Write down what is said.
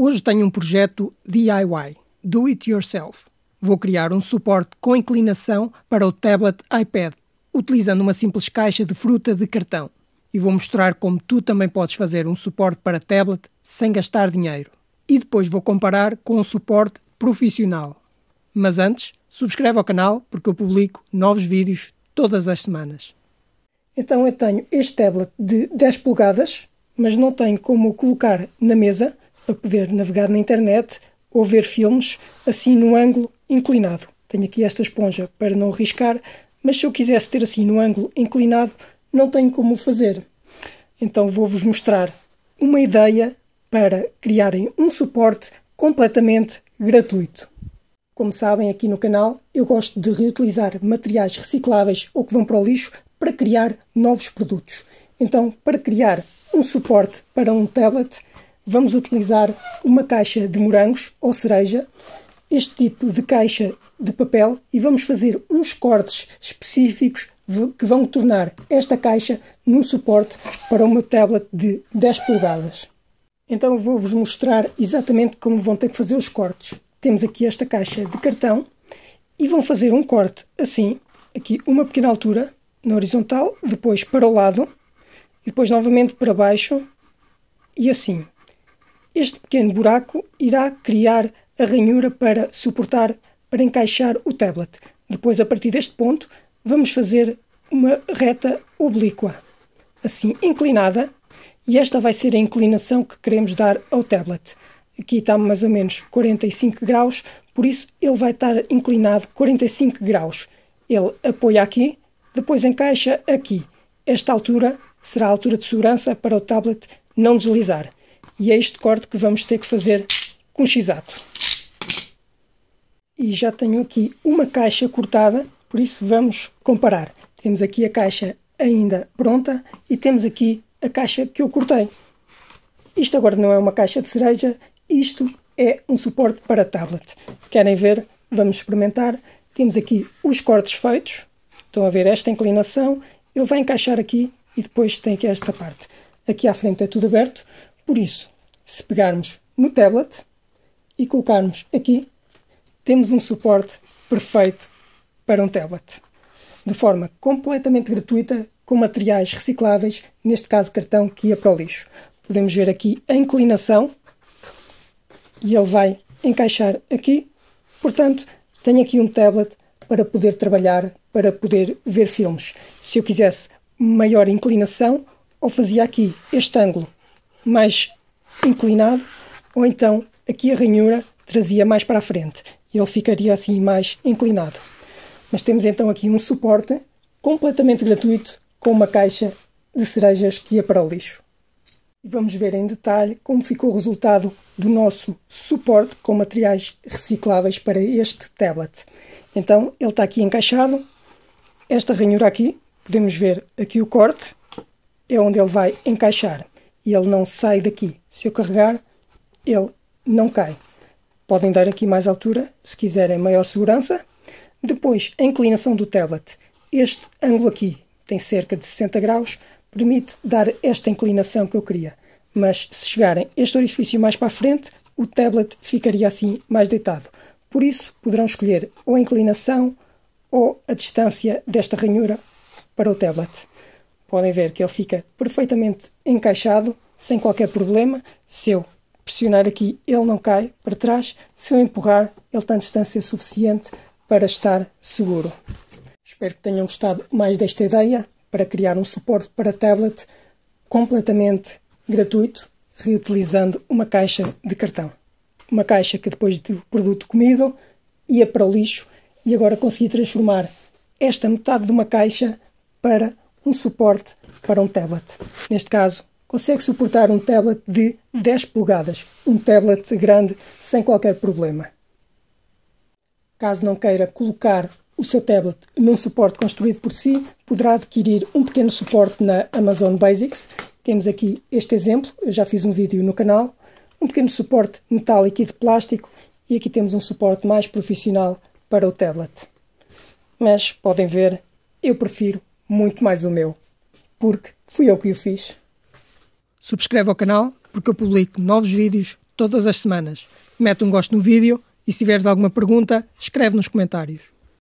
Hoje tenho um projeto DIY, Do It Yourself. Vou criar um suporte com inclinação para o tablet iPad, utilizando uma simples caixa de fruta de cartão. E vou mostrar como tu também podes fazer um suporte para tablet sem gastar dinheiro. E depois vou comparar com um suporte profissional. Mas antes, subscreve ao canal porque eu publico novos vídeos todas as semanas. Então eu tenho este tablet de 10 polegadas, mas não tenho como colocar na mesa para poder navegar na internet ou ver filmes assim no ângulo inclinado. Tenho aqui esta esponja para não riscar, mas se eu quisesse ter assim no ângulo inclinado, não tenho como o fazer. Então vou-vos mostrar uma ideia para criarem um suporte completamente gratuito. Como sabem, aqui no canal eu gosto de reutilizar materiais recicláveis ou que vão para o lixo para criar novos produtos. Então, para criar um suporte para um tablet, vamos utilizar uma caixa de morangos ou cereja, este tipo de caixa de papel e vamos fazer uns cortes específicos que vão tornar esta caixa num suporte para uma tablet de 10 polegadas. Então vou-vos mostrar exatamente como vão ter que fazer os cortes. Temos aqui esta caixa de cartão e vão fazer um corte assim, aqui uma pequena altura na horizontal, depois para o lado e depois novamente para baixo e assim. Este pequeno buraco irá criar a ranhura para suportar, para encaixar o tablet. Depois, a partir deste ponto, vamos fazer uma reta oblíqua, assim inclinada, e esta vai ser a inclinação que queremos dar ao tablet. Aqui está mais ou menos 45 graus, por isso ele vai estar inclinado 45 graus. Ele apoia aqui, depois encaixa aqui. Esta altura será a altura de segurança para o tablet não deslizar. E é este corte que vamos ter que fazer com x-ato. E já tenho aqui uma caixa cortada, por isso vamos comparar. Temos aqui a caixa ainda pronta e temos aqui a caixa que eu cortei. Isto agora não é uma caixa de cereja, isto é um suporte para tablet. Querem ver? Vamos experimentar. Temos aqui os cortes feitos. Estão a ver esta inclinação. Ele vai encaixar aqui e depois tem aqui esta parte. Aqui à frente é tudo aberto. Por isso, se pegarmos no tablet e colocarmos aqui, temos um suporte perfeito para um tablet. De forma completamente gratuita, com materiais recicláveis, neste caso cartão que ia para o lixo. Podemos ver aqui a inclinação e ele vai encaixar aqui. Portanto, tenho aqui um tablet para poder trabalhar, para poder ver filmes. Se eu quisesse maior inclinação, ou fazia aqui este ângulo mais inclinado, ou então aqui a ranhura trazia mais para a frente e ele ficaria assim mais inclinado. Mas temos então aqui um suporte completamente gratuito com uma caixa de cerejas que ia para o lixo. E vamos ver em detalhe como ficou o resultado do nosso suporte com materiais recicláveis para este tablet. Então ele está aqui encaixado, esta ranhura aqui, podemos ver aqui o corte, é onde ele vai encaixar e ele não sai daqui. Se eu carregar, ele não cai. Podem dar aqui mais altura, se quiserem maior segurança. Depois, a inclinação do tablet. Este ângulo aqui tem cerca de 60 graus, permite dar esta inclinação que eu queria. Mas se chegarem este orifício mais para a frente, o tablet ficaria assim mais deitado. Por isso, poderão escolher ou a inclinação ou a distância desta ranhura para o tablet podem ver que ele fica perfeitamente encaixado, sem qualquer problema. Se eu pressionar aqui, ele não cai para trás. Se eu empurrar, ele tem distância suficiente para estar seguro. Espero que tenham gostado mais desta ideia para criar um suporte para tablet completamente gratuito, reutilizando uma caixa de cartão. Uma caixa que depois do produto comido ia para o lixo e agora consegui transformar esta metade de uma caixa para um suporte para um tablet. Neste caso, consegue suportar um tablet de 10 polegadas, um tablet grande sem qualquer problema. Caso não queira colocar o seu tablet num suporte construído por si, poderá adquirir um pequeno suporte na Amazon Basics. Temos aqui este exemplo, eu já fiz um vídeo no canal. Um pequeno suporte metálico e de plástico, e aqui temos um suporte mais profissional para o tablet. Mas podem ver, eu prefiro muito mais o meu, porque fui eu que o fiz. Subscreve o canal porque eu publico novos vídeos todas as semanas. Mete um gosto no vídeo e se tiveres alguma pergunta, escreve nos comentários.